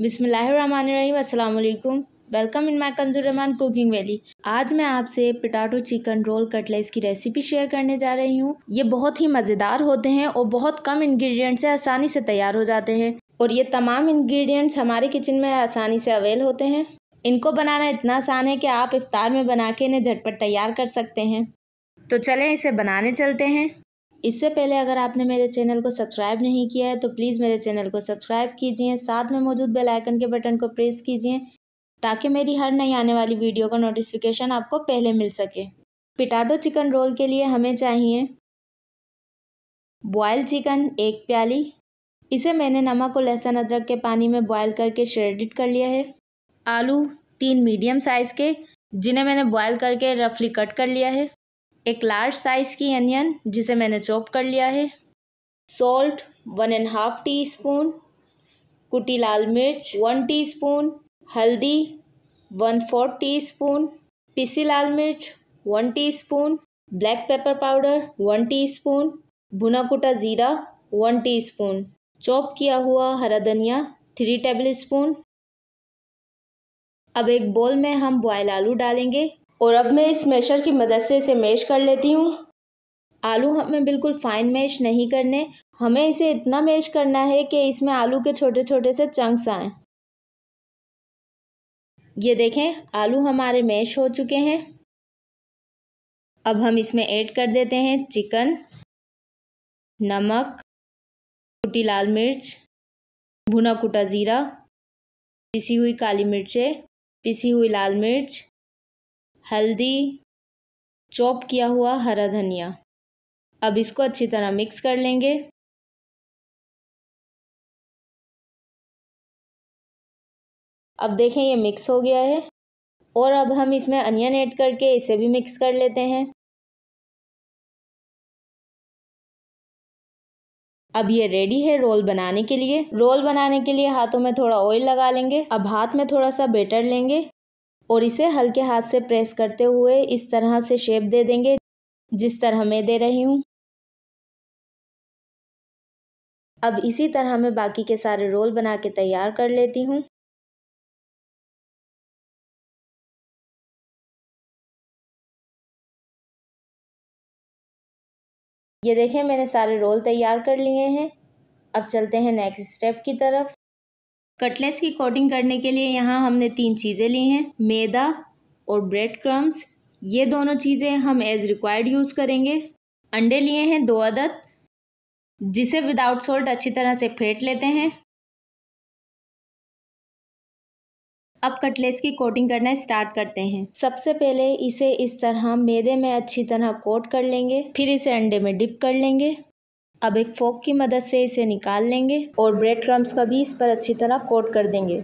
बिसमीम् अल्लाम welcome in my Rahman cooking valley आज मैं आपसे पटाटो चिकन रोल कटलेट्स की रेसिपी शेयर करने जा रही हूँ ये बहुत ही मज़ेदार होते हैं और बहुत कम इन्ग्रीडियंट से आसानी से तैयार हो जाते हैं और ये तमाम इन्ग्रीडियंट्स हमारे किचन में आसानी से अवेल होते हैं इनको बनाना इतना आसान है कि आप इफ्तार में बना के इन्हें झटपट तैयार कर सकते हैं तो चलें इसे बनाने चलते हैं इससे पहले अगर आपने मेरे चैनल को सब्सक्राइब नहीं किया है तो प्लीज़ मेरे चैनल को सब्सक्राइब कीजिए साथ में मौजूद बेल आइकन के बटन को प्रेस कीजिए ताकि मेरी हर नई आने वाली वीडियो का नोटिफिकेशन आपको पहले मिल सके पिटाटो चिकन रोल के लिए हमें चाहिए बॉयल चिकन एक प्याली इसे मैंने नमक और लहसुन अदरक के पानी में बॉयल करके श्रेडिट कर लिया है आलू तीन मीडियम साइज़ के जिन्हें मैंने बॉयल करके रफली कट कर लिया है एक लार्ज साइज़ की अनियन जिसे मैंने चॉप कर लिया है salt one and half teaspoon कुटी लाल मिर्च वन टी स्पून हल्दी वन फोर्थ टी स्पून पीसी लाल मिर्च one teaspoon black pepper powder one teaspoon भुना कुटा ज़ीरा वन टी स्पून चॉप किया हुआ हरा धनिया थ्री टेबल स्पून अब एक बॉल में हम बॉयल आलू डालेंगे और अब मैं इस मेशर की मदद से इसे मेश कर लेती हूँ आलू हमें बिल्कुल फाइन मेश नहीं करने हमें इसे इतना मेश करना है कि इसमें आलू के छोटे छोटे से चंक्स आएँ ये देखें आलू हमारे मेश हो चुके हैं अब हम इसमें ऐड कर देते हैं चिकन नमक कुटी लाल मिर्च भुना कुटा ज़ीरा पिसी हुई काली मिर्चें पिसी हुई लाल मिर्च हल्दी चॉप किया हुआ हरा धनिया अब इसको अच्छी तरह मिक्स कर लेंगे अब देखें ये मिक्स हो गया है और अब हम इसमें अनियन ऐड करके इसे भी मिक्स कर लेते हैं अब ये रेडी है रोल बनाने के लिए रोल बनाने के लिए हाथों में थोड़ा ऑयल लगा लेंगे अब हाथ में थोड़ा सा बेटर लेंगे और इसे हल्के हाथ से प्रेस करते हुए इस तरह से शेप दे देंगे जिस तरह मैं दे रही हूँ अब इसी तरह मैं बाकी के सारे रोल बना के तैयार कर लेती हूँ ये देखें मैंने सारे रोल तैयार कर लिए हैं अब चलते हैं नेक्स्ट स्टेप की तरफ कटलेस की कोटिंग करने के लिए यहाँ हमने तीन चीज़ें ली हैं मैदा और ब्रेड क्रम्स ये दोनों चीज़ें हम एज़ रिक्वायर्ड यूज़ करेंगे अंडे लिए हैं दो अदद जिसे विदाउट सोल्ट अच्छी तरह से फेंट लेते हैं अब कटलेस की कोटिंग करना स्टार्ट करते हैं सबसे पहले इसे इस तरह मैदे में अच्छी तरह कोट कर लेंगे फिर इसे अंडे में डिप कर लेंगे अब एक फोक की मदद से इसे निकाल लेंगे और ब्रेड क्रम्स का भी इस पर अच्छी तरह कोट कर देंगे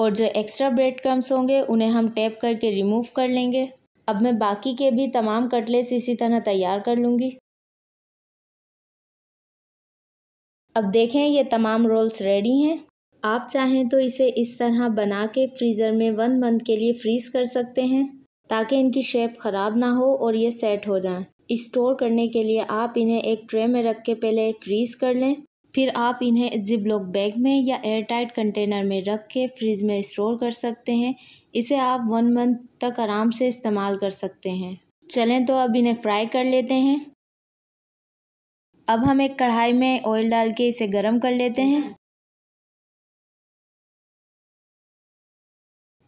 और जो एक्स्ट्रा ब्रेड क्रम्स होंगे उन्हें हम टैप करके रिमूव कर लेंगे अब मैं बाकी के भी तमाम कटलेट्स इसी तरह तैयार कर लूँगी अब देखें ये तमाम रोल्स रेडी हैं आप चाहें तो इसे इस तरह बना के फ्रीज़र में वन मंथ के लिए फ्रीज़ कर सकते हैं ताकि इनकी शेप ख़राब ना हो और ये सेट हो जाएं। स्टोर करने के लिए आप इन्हें एक ट्रे में रख के पहले फ्रीज़ कर लें फिर आप इन्हें जिप लॉक बैग में या एयर टाइट कंटेनर में रख के फ्रिज में स्टोर कर सकते हैं इसे आप वन मंथ तक आराम से इस्तेमाल कर सकते हैं चलें तो अब इन्हें फ्राई कर लेते हैं अब हम एक कढ़ाई में ऑयल डाल के इसे गर्म कर लेते हैं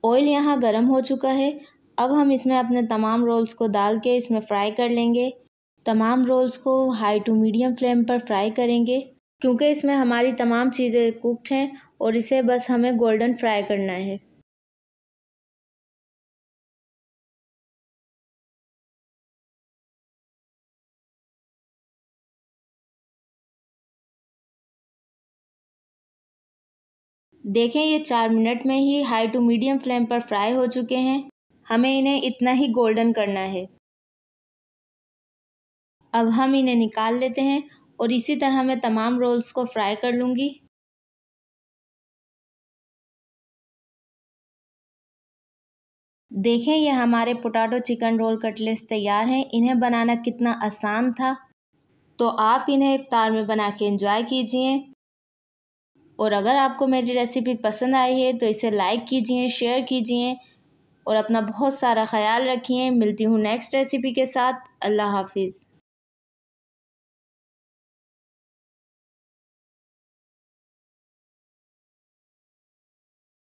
ऑयल यहाँ गर्म हो चुका है अब हम इसमें अपने तमाम रोल्स को डाल के इसमें फ़्राई कर लेंगे तमाम रोल्स को हाई टू मीडियम फ्लेम पर फ्राई करेंगे क्योंकि इसमें हमारी तमाम चीज़ें कुकड हैं और इसे बस हमें गोल्डन फ्राई करना है देखें ये चार मिनट में ही हाई टू मीडियम फ्लेम पर फ्राई हो चुके हैं हमें इन्हें इतना ही गोल्डन करना है अब हम इन्हें निकाल लेते हैं और इसी तरह मैं तमाम रोल्स को फ्राई कर लूँगी देखें ये हमारे पोटाटो चिकन रोल कटलेट्स तैयार हैं इन्हें बनाना कितना आसान था तो आप इन्हें इफ्तार में बना के इंजॉय कीजिए और अगर आपको मेरी रेसिपी पसंद आई है तो इसे लाइक कीजिए शेयर कीजिए और अपना बहुत सारा ख्याल रखिए मिलती हूँ नेक्स्ट रेसिपी के साथ अल्लाह हाफिज़